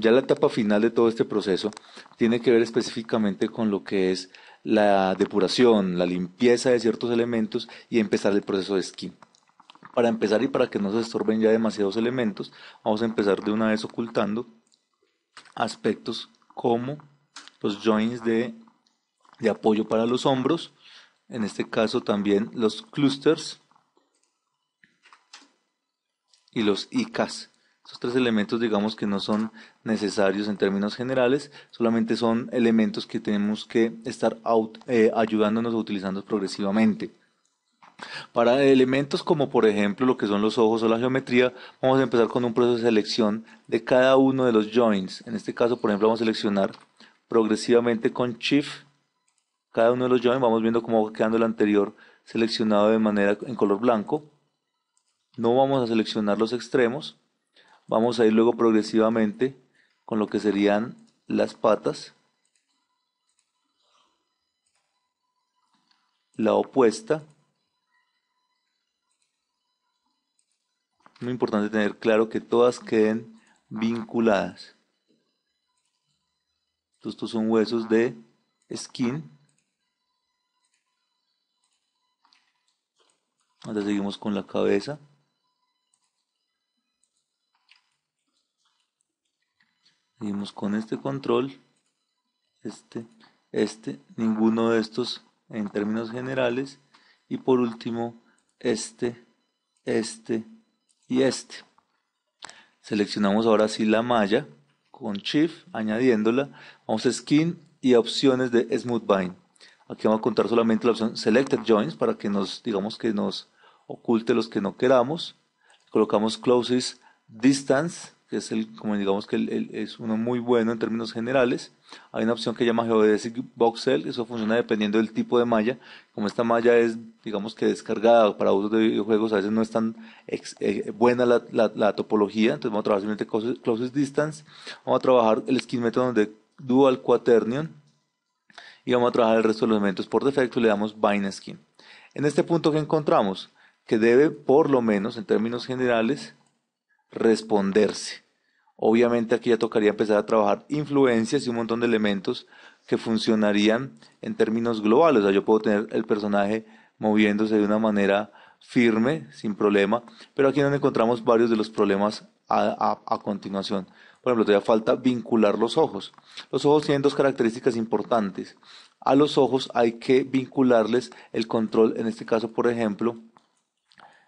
Ya la etapa final de todo este proceso tiene que ver específicamente con lo que es la depuración, la limpieza de ciertos elementos y empezar el proceso de skin. Para empezar y para que no se estorben ya demasiados elementos, vamos a empezar de una vez ocultando aspectos como los joints de, de apoyo para los hombros, en este caso también los clusters y los ICAS. Estos tres elementos digamos que no son necesarios en términos generales, solamente son elementos que tenemos que estar eh, ayudándonos o utilizando progresivamente. Para elementos como por ejemplo lo que son los ojos o la geometría, vamos a empezar con un proceso de selección de cada uno de los joints. En este caso, por ejemplo, vamos a seleccionar progresivamente con Shift cada uno de los joints, vamos viendo cómo va quedando el anterior seleccionado de manera en color blanco. No vamos a seleccionar los extremos, Vamos a ir luego progresivamente con lo que serían las patas. La opuesta. Muy importante tener claro que todas queden vinculadas. estos son huesos de skin. Ahora seguimos con la cabeza. Seguimos con este control. Este, este, ninguno de estos en términos generales. Y por último, este, este y este. Seleccionamos ahora sí la malla con Shift, añadiéndola. Vamos a Skin y opciones de Smooth Bind. Aquí vamos a contar solamente la opción Selected joints para que nos, digamos que nos oculte los que no queramos. Colocamos Closes Distance que es el, como digamos que el, es uno muy bueno en términos generales. Hay una opción que llama Geodesic Voxel, eso funciona dependiendo del tipo de malla. Como esta malla es, digamos que descargada para uso de videojuegos, a veces no es tan eh, buena la, topología, entonces vamos a trabajar simplemente Closest Distance, vamos a trabajar el Skin Method de Dual Quaternion y vamos a trabajar el resto de los elementos por defecto, le damos Bind Skin. En este punto que encontramos, que debe por lo menos en términos generales responderse. Obviamente aquí ya tocaría empezar a trabajar influencias y un montón de elementos que funcionarían en términos globales. O sea, yo puedo tener el personaje moviéndose de una manera firme, sin problema, pero aquí donde encontramos varios de los problemas a, a continuación. Por ejemplo, todavía falta vincular los ojos. Los ojos tienen dos características importantes. A los ojos hay que vincularles el control, en este caso, por ejemplo,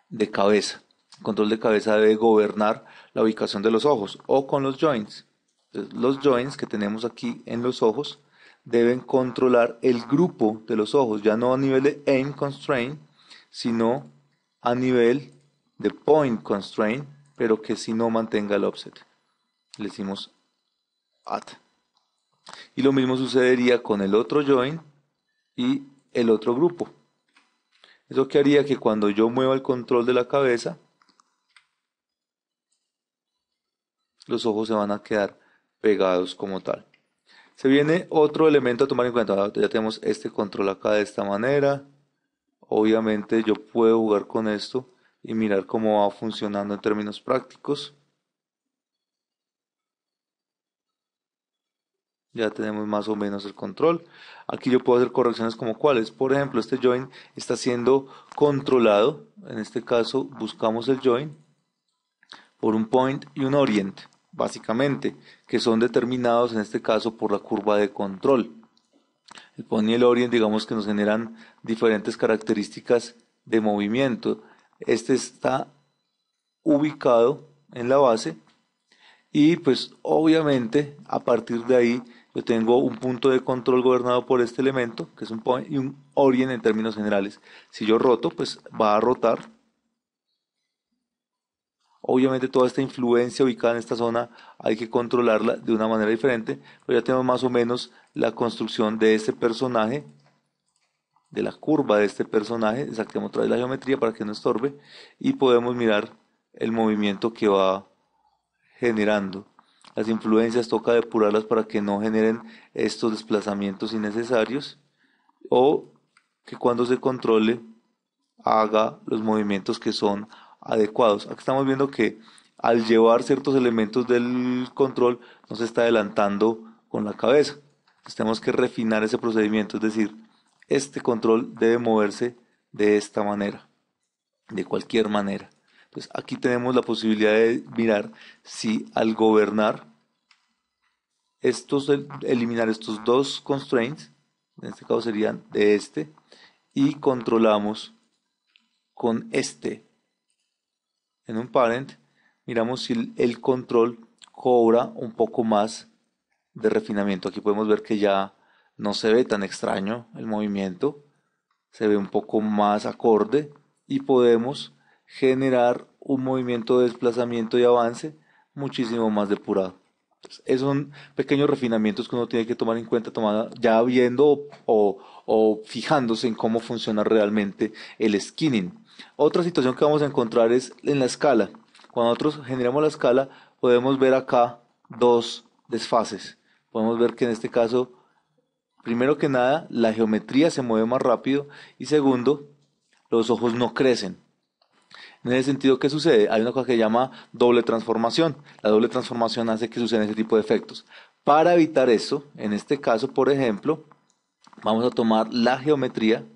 de cabeza control de cabeza debe gobernar la ubicación de los ojos o con los joints. los joints que tenemos aquí en los ojos deben controlar el grupo de los ojos, ya no a nivel de aim constraint, sino a nivel de point constraint, pero que si no mantenga el offset. Le decimos at. Y lo mismo sucedería con el otro Joint y el otro grupo. Eso que haría que cuando yo mueva el control de la cabeza, los ojos se van a quedar pegados como tal. Se viene otro elemento a tomar en cuenta. Ya tenemos este control acá de esta manera. Obviamente yo puedo jugar con esto y mirar cómo va funcionando en términos prácticos. Ya tenemos más o menos el control. Aquí yo puedo hacer correcciones como cuáles. Por ejemplo, este join está siendo controlado. En este caso buscamos el join por un point y un oriente básicamente, que son determinados en este caso por la curva de control. El y el orient, digamos que nos generan diferentes características de movimiento. Este está ubicado en la base y pues obviamente a partir de ahí yo tengo un punto de control gobernado por este elemento que es un y un orient en términos generales. Si yo roto, pues va a rotar Obviamente toda esta influencia ubicada en esta zona hay que controlarla de una manera diferente, pero ya tenemos más o menos la construcción de este personaje, de la curva de este personaje, saquemos otra vez la geometría para que no estorbe, y podemos mirar el movimiento que va generando. Las influencias toca depurarlas para que no generen estos desplazamientos innecesarios o que cuando se controle haga los movimientos que son adecuados. Aquí estamos viendo que al llevar ciertos elementos del control no se está adelantando con la cabeza. Entonces tenemos que refinar ese procedimiento, es decir, este control debe moverse de esta manera, de cualquier manera. Entonces aquí tenemos la posibilidad de mirar si al gobernar estos eliminar estos dos constraints, en este caso serían de este, y controlamos con este en un parent, miramos si el control cobra un poco más de refinamiento. Aquí podemos ver que ya no se ve tan extraño el movimiento, se ve un poco más acorde y podemos generar un movimiento de desplazamiento y avance muchísimo más depurado. Esos son pequeños refinamientos que uno tiene que tomar en cuenta ya viendo o, o fijándose en cómo funciona realmente el skinning. Otra situación que vamos a encontrar es en la escala. Cuando nosotros generamos la escala, podemos ver acá dos desfases. Podemos ver que en este caso, primero que nada, la geometría se mueve más rápido y segundo, los ojos no crecen. En ese sentido, ¿qué sucede? Hay una cosa que se llama doble transformación. La doble transformación hace que sucedan ese tipo de efectos. Para evitar eso, en este caso, por ejemplo, vamos a tomar la geometría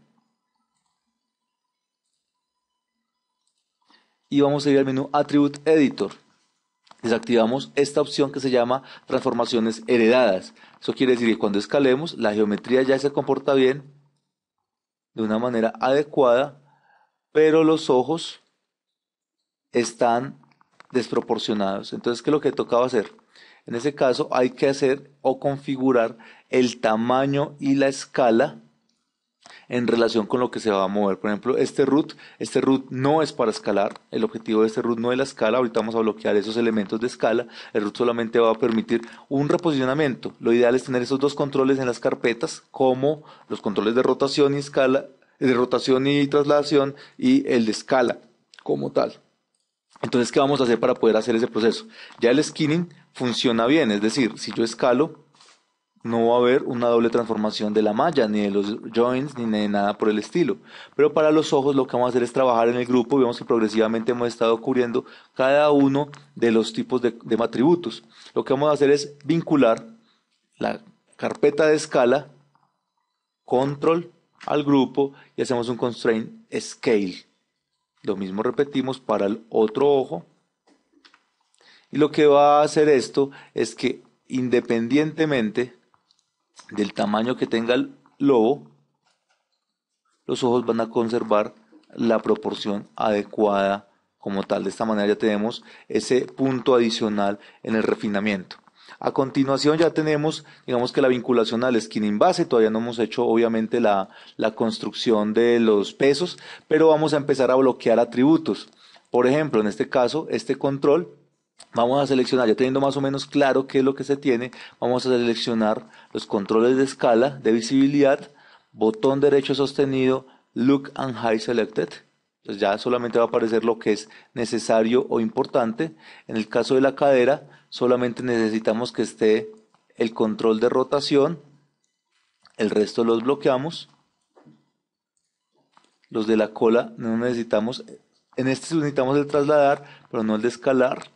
y vamos a ir al menú Attribute Editor. Desactivamos esta opción que se llama transformaciones heredadas. Eso quiere decir que cuando escalemos, la geometría ya se comporta bien, de una manera adecuada, pero los ojos están desproporcionados. Entonces, ¿qué es lo que tocaba hacer? En ese caso, hay que hacer o configurar el tamaño y la escala en relación con lo que se va a mover. Por ejemplo, este root, este root no es para escalar. El objetivo de este root no es la escala. Ahorita vamos a bloquear esos elementos de escala. El root solamente va a permitir un reposicionamiento. Lo ideal es tener esos dos controles en las carpetas, como los controles de rotación y escala, de rotación y traslación y el de escala como tal. Entonces, ¿qué vamos a hacer para poder hacer ese proceso? Ya el skinning funciona bien, es decir, si yo escalo, no va a haber una doble transformación de la malla, ni de los joints, ni de nada por el estilo. Pero para los ojos lo que vamos a hacer es trabajar en el grupo. Vemos que progresivamente hemos estado cubriendo cada uno de los tipos de, de atributos. Lo que vamos a hacer es vincular la carpeta de escala, control al grupo y hacemos un constraint scale. Lo mismo repetimos para el otro ojo. Y lo que va a hacer esto es que independientemente del tamaño que tenga el lobo, los ojos van a conservar la proporción adecuada como tal. De esta manera ya tenemos ese punto adicional en el refinamiento. A continuación ya tenemos, digamos que la vinculación al skin base, todavía no hemos hecho obviamente la, la construcción de los pesos, pero vamos a empezar a bloquear atributos. Por ejemplo, en este caso, este control Vamos a seleccionar, ya teniendo más o menos claro qué es lo que se tiene, vamos a seleccionar los controles de escala, de visibilidad, botón derecho sostenido, Look and High Selected. Entonces pues ya solamente va a aparecer lo que es necesario o importante. En el caso de la cadera, solamente necesitamos que esté el control de rotación. El resto los bloqueamos. Los de la cola no necesitamos. En este necesitamos el trasladar, pero no el de escalar.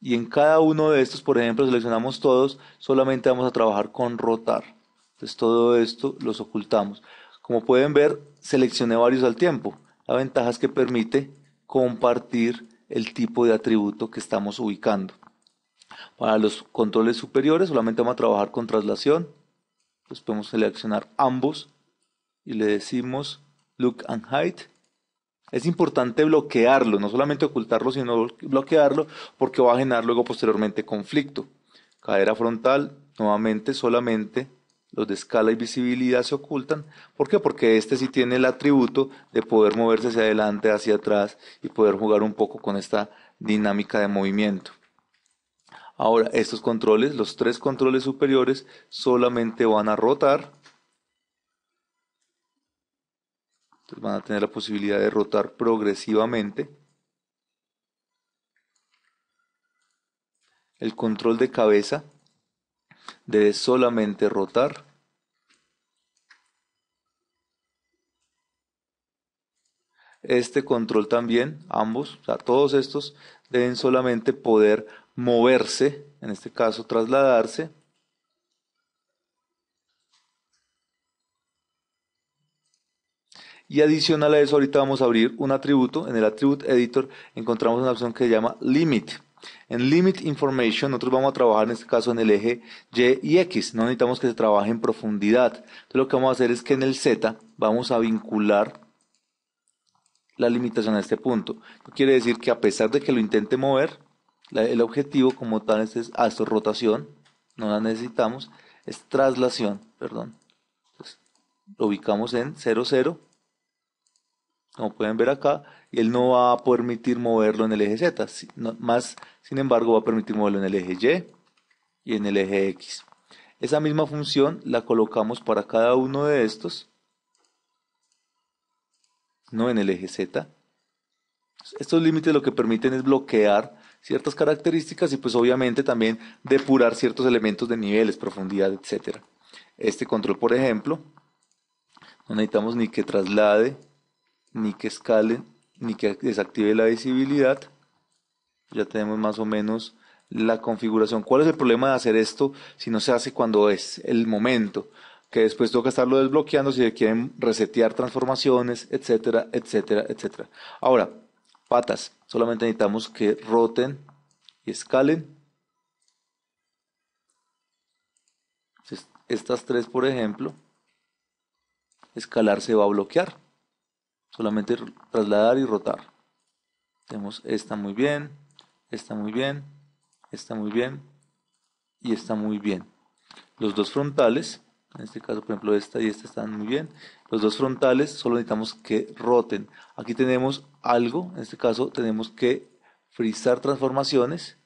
Y en cada uno de estos, por ejemplo, seleccionamos todos, solamente vamos a trabajar con rotar. Entonces todo esto los ocultamos. Como pueden ver, seleccioné varios al tiempo. La ventaja es que permite compartir el tipo de atributo que estamos ubicando. Para los controles superiores solamente vamos a trabajar con traslación. Pues podemos seleccionar ambos y le decimos look and hide. Es importante bloquearlo, no solamente ocultarlo, sino bloquearlo porque va a generar luego posteriormente conflicto. Cadera frontal, nuevamente solamente los de escala y visibilidad se ocultan. ¿Por qué? Porque este sí tiene el atributo de poder moverse hacia adelante, hacia atrás y poder jugar un poco con esta dinámica de movimiento. Ahora, estos controles, los tres controles superiores, solamente van a rotar. van a tener la posibilidad de rotar progresivamente. El control de cabeza debe solamente rotar este control también, ambos, o sea, todos estos deben solamente poder moverse, en este caso trasladarse. Y adicional a eso, ahorita vamos a abrir un atributo En el attribute editor encontramos una opción que se llama limit. En Limit Information nosotros vamos a trabajar en este caso en el eje Y y X, no necesitamos que se trabaje en profundidad. Entonces lo que vamos a hacer es que en el Z vamos a vincular la limitación a este punto. Quiere decir que a pesar de que lo intente mover, el objetivo como tal es, es rotación, no la necesitamos, es traslación, perdón. lo ubicamos en 0, 0, como pueden ver acá, y él no va a permitir moverlo en el eje Z, más sin embargo va a permitir moverlo en el eje Y y en el eje X. Esa misma función la colocamos para cada uno de estos, no en el eje Z. Estos límites lo que permiten es bloquear ciertas características y pues obviamente también depurar ciertos elementos de niveles, profundidad, etc. Este control, por ejemplo, no necesitamos ni que traslade ni que escalen, ni que desactive la visibilidad. Ya tenemos más o menos la configuración. ¿Cuál es el problema de hacer esto si no se hace cuando es el momento? Que después toca estarlo desbloqueando si quieren resetear transformaciones, etcétera, etcétera, etcétera. Ahora, patas. Solamente necesitamos que roten y escalen. Estas tres, por ejemplo, escalar se va a bloquear solamente trasladar y rotar. Tenemos esta muy bien, esta muy bien, esta muy bien y esta muy bien. Los dos frontales, en este caso por ejemplo esta y esta están muy bien. Los dos frontales solo necesitamos que roten. Aquí tenemos algo, en este caso tenemos que frizar transformaciones.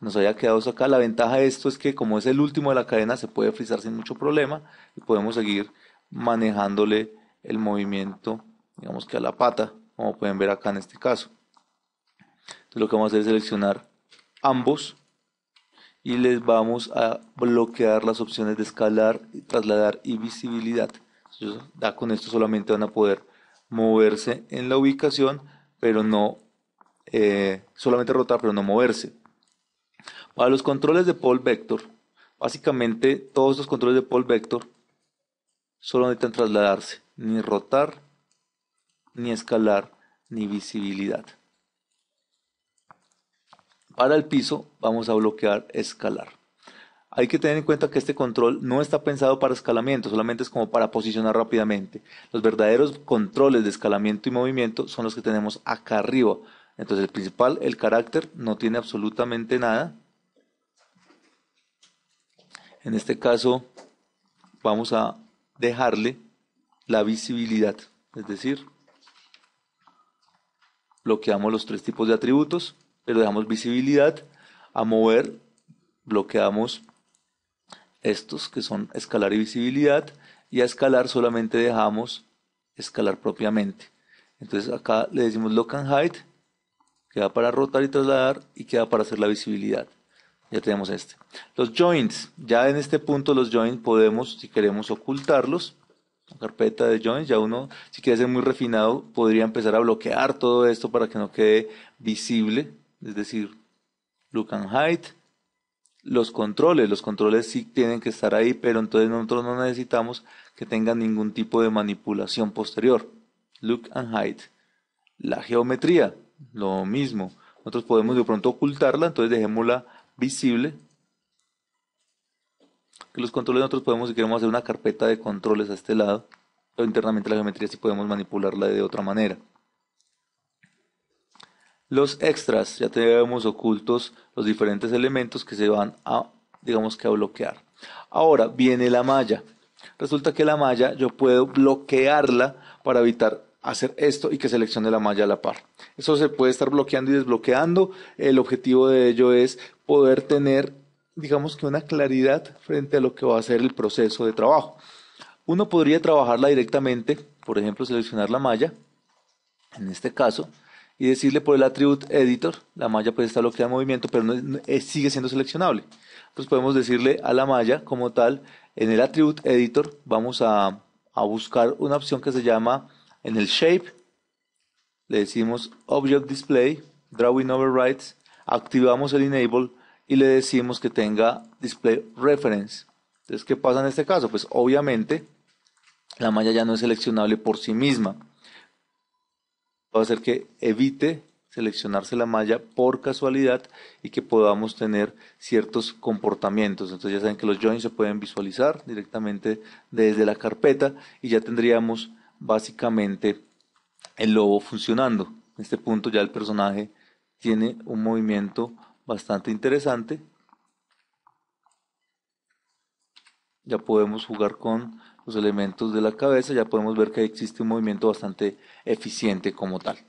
Nos había quedado acá. La ventaja de esto es que como es el último de la cadena se puede frizar sin mucho problema y podemos seguir manejándole el movimiento digamos que a la pata, como pueden ver acá en este caso. lo que vamos a hacer es seleccionar ambos y les vamos a bloquear las opciones de escalar, trasladar y visibilidad. con esto solamente van a poder moverse en la ubicación, pero no eh, solamente rotar, pero no moverse. Para los controles de pole vector, básicamente todos los controles de pole vector solo necesitan trasladarse, ni rotar ni escalar, ni visibilidad. Para el piso vamos a bloquear escalar. Hay que tener en cuenta que este control no está pensado para escalamiento, solamente es como para posicionar rápidamente. Los verdaderos controles de escalamiento y movimiento son los que tenemos acá arriba. Entonces el principal, el carácter, no tiene absolutamente nada. En este caso vamos a dejarle la visibilidad, es decir, bloqueamos los tres tipos de atributos, pero dejamos visibilidad. A mover, bloqueamos estos que son escalar y visibilidad. Y a escalar solamente dejamos escalar propiamente. Entonces acá le decimos lock and hide, queda para rotar y trasladar y queda para hacer la visibilidad. Ya tenemos este. Los joints, ya en este punto los joints podemos, si queremos, ocultarlos carpeta de joins, ya uno, si quiere ser muy refinado, podría empezar a bloquear todo esto para que no quede visible, es decir, look and hide. Los controles, los controles sí tienen que estar ahí, pero entonces nosotros no necesitamos que tengan ningún tipo de manipulación posterior. Look and hide. La geometría, lo mismo. Nosotros podemos de pronto ocultarla, entonces dejémosla visible que los controles nosotros podemos, si queremos hacer una carpeta de controles a este lado, o internamente la geometría sí podemos manipularla de otra manera. Los extras, ya tenemos ocultos los diferentes elementos que se van a, digamos que a bloquear. Ahora viene la malla. Resulta que la malla yo puedo bloquearla para evitar hacer esto y que seleccione la malla a la par. Eso se puede estar bloqueando y desbloqueando. El objetivo de ello es poder tener digamos que una claridad frente a lo que va a ser el proceso de trabajo. Uno podría trabajarla directamente, por ejemplo, seleccionar la malla, en este caso, y decirle por el attribute editor, la malla puede estar bloqueada en movimiento, pero sigue siendo seleccionable. entonces podemos decirle a la malla como tal, en el attribute editor vamos a, a buscar una opción que se llama en el shape, le decimos object display, drawing overrides, activamos el enable y le decimos que tenga display reference. Entonces, ¿qué pasa en este caso? Pues obviamente la malla ya no es seleccionable por sí misma. Va a hacer que evite seleccionarse la malla por casualidad y que podamos tener ciertos comportamientos. Entonces ya saben que los joins se pueden visualizar directamente desde la carpeta y ya tendríamos básicamente el lobo funcionando. En este punto ya el personaje tiene un movimiento bastante interesante. Ya podemos jugar con los elementos de la cabeza, ya podemos ver que existe un movimiento bastante eficiente como tal.